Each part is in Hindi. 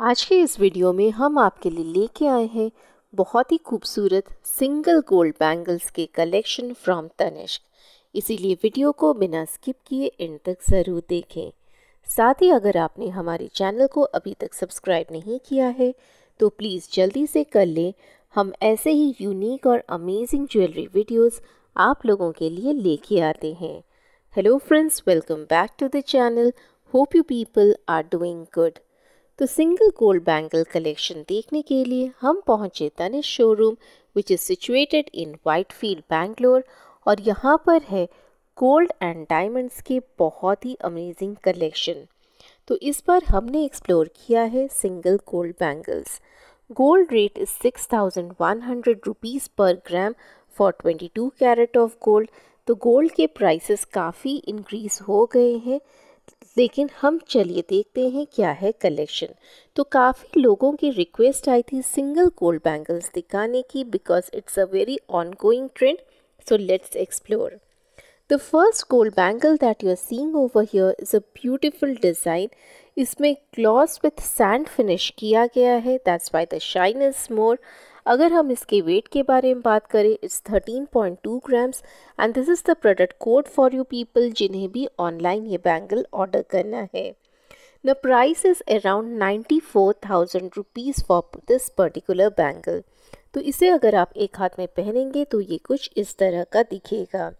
आज के इस वीडियो में हम आपके लिए लेके आए हैं बहुत ही खूबसूरत सिंगल गोल्ड बैंगल्स के कलेक्शन फ्रॉम तनिष्क इसीलिए वीडियो को बिना स्किप किए एंड तक ज़रूर देखें साथ ही अगर आपने हमारे चैनल को अभी तक सब्सक्राइब नहीं किया है तो प्लीज़ जल्दी से कर लें हम ऐसे ही यूनिक और अमेजिंग ज्वेलरी वीडियोस आप लोगों के लिए लेके आते हैं hello friends welcome back to the channel hope you people are doing good तो सिंगल गोल्ड बैंगल कलेक्शन देखने के लिए हम पहुंचे Tanishq showroom which is situated in Whitefield Bangalore और यहाँ पर है गोल्ड एंड डायमंड्स के बहुत ही अमेजिंग कलेक्शन तो इस बार हमने एक्सप्लोर किया है single gold bangles gold rate is six thousand one hundred rupees per gram for twenty two carat of gold तो गोल्ड के प्राइसेस काफ़ी इंक्रीज़ हो गए हैं लेकिन हम चलिए देखते हैं क्या है कलेक्शन तो काफ़ी लोगों की रिक्वेस्ट आई थी सिंगल गोल्ड बैंगल्स दिखाने की because it's a very on going trend so let's explore the first gold bangle that you are seeing over here is a beautiful design इसमें ग्लॉस विथ सैंड फिनिश किया गया है that's why the shine is more अगर हम इसके वेट के बारे में बात करें it's 13.2 grams and this is the product code for you people जिन्हें भी ऑनलाइन ये बैंगल ऑर्डर करना है the price is around ninety four thousand rupees for this particular bangle तो इसे अगर आप एक हाथ में पहनेंगे तो ये कुछ इस तरह का दिखेगा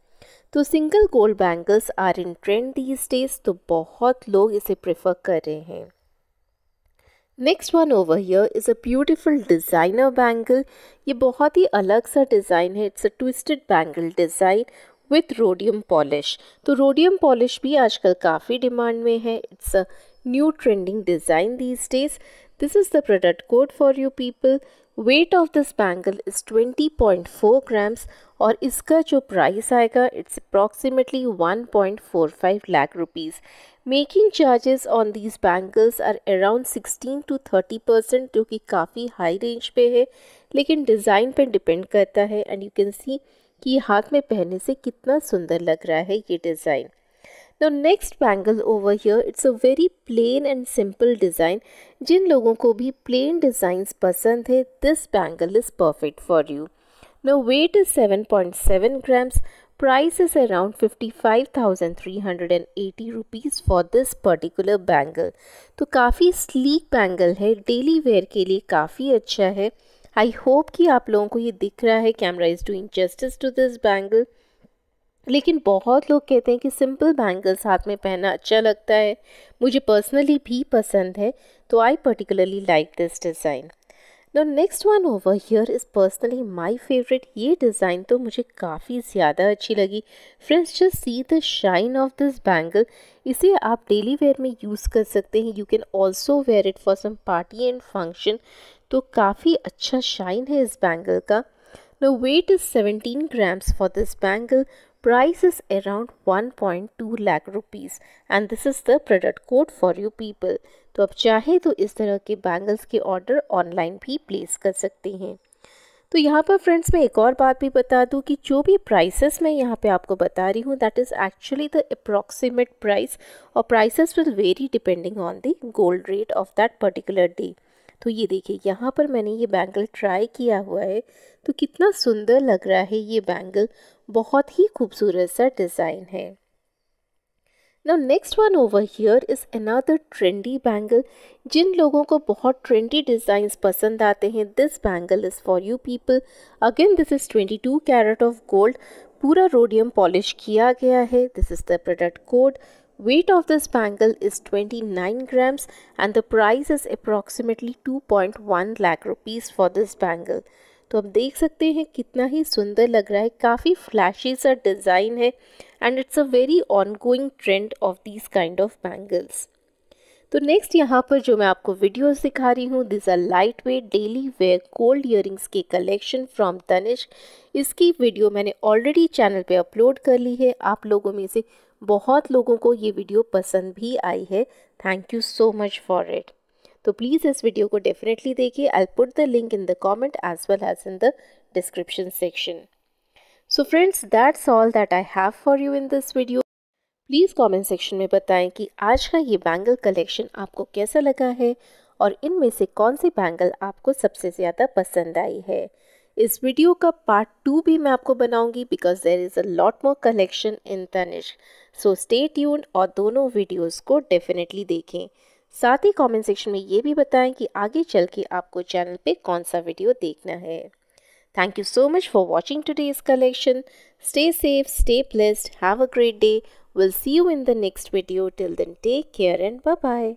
तो single gold bangles are in trend these days तो बहुत लोग इसे प्रेफर कर रहे हैं next one over here is a beautiful designer bangle ये बहुत ही अलग सा डिज़ाइन है it's a twisted bangle design with rhodium polish तो रोडियम पॉलिश भी आजकल काफ़ी डिमांड में है it's a new trending design these days this is the product code for you people weight of this bangle is 20.4 grams और इसका जो प्राइस आएगा it's approximately 1.45 lakh rupees making charges on these bangles are around sixteen to thirty percent जो कि काफ़ी हाई रेंज पे है लेकिन डिज़ाइन पर डिपेंड करता है एंड यू कैन सी कि हाथ में पहनने से कितना सुंदर लग रहा है ये डिज़ाइन तो next bangle over here it's a very plain and simple design जिन लोगों को भी प्लेन डिज़ाइंस पसंद है this bangle is perfect for you know weight is seven point seven grams Price is around 55,380 rupees for this particular bangle तो काफ़ी स्लीक बैंगल है डेली वेयर के लिए काफ़ी अच्छा है आई होप कि आप लोगों को ये दिख रहा है camera is doing justice to this bangle लेकिन बहुत लोग कहते हैं कि सिंपल बैंगल्स हाथ में पहनना अच्छा लगता है मुझे पर्सनली भी पसंद है तो I particularly like this design ना next one over here is personally my favourite ये डिज़ाइन तो मुझे काफ़ी ज़्यादा अच्छी लगी friends just see the shine of this bangle इसे आप डेली वेयर में यूज़ कर सकते हैं you can also wear it for some party and function तो काफ़ी अच्छा शाइन है इस बैंगल का The weight is seventeen grams for this bangle Price is around 1.2 lakh rupees and this is the product code for you people. तो आप चाहे तो इस तरह के बैंगल्स के ऑर्डर ऑनलाइन भी प्लेस कर सकते हैं तो यहाँ पर फ्रेंड्स मैं एक और बात भी बता दूँ कि जो भी प्राइसेस मैं यहाँ पे आपको बता रही हूँ that is actually the approximate price और prices will vary depending on the gold rate of that particular day तो ये देखिए यहाँ पर मैंने ये बैंगल ट्राई किया हुआ है तो कितना सुंदर लग रहा है ये बैंगल बहुत ही खूबसूरत सा डिज़ाइन है now next one over here is another trendy bangle जिन लोगों को बहुत ट्रेंडी डिज़ाइंस पसंद आते हैं this bangle is for you people again this is twenty two carat of gold पूरा रोडियम पॉलिश किया गया है this is the product code weight of this bangle is twenty nine grams and the price is approximately two point one lakh rupees for this bangle तो आप देख सकते हैं कितना ही सुंदर लग रहा है काफ़ी फ्लैशी सा डिज़ाइन है and it's a very on going trend of this kind of bangles तो नेक्स्ट यहाँ पर जो मैं आपको वीडियोस दिखा रही हूँ this are light weight daily wear gold earrings के कलेक्शन फ्रॉम तनिश इसकी वीडियो मैंने ऑलरेडी चैनल पे अपलोड कर ली है आप लोगों में से बहुत लोगों को ये वीडियो पसंद भी आई है thank you so much for it तो प्लीज़ इस वीडियो को डेफिनेटली देखिए I put the link in the comment as well as in the description section so friends that's all that I have for you in this video please comment section में बताएं कि आज का ये बैंगल कलेक्शन आपको कैसा लगा है और इनमें से कौन सी बैंगल आपको सबसे ज़्यादा पसंद आई है इस वीडियो का पार्ट टू भी मैं आपको बनाऊंगी because there is a lot more collection in Tanishq so stay tune और दोनों वीडियोस को डेफिनेटली देखें साथ ही कमेंट सेक्शन में ये भी बताएं कि आगे चल के आपको चैनल पे कौन सा वीडियो देखना है thank you so much for watching today's collection stay safe stay blessed have a great day will see you in the next video till then take care and bye bye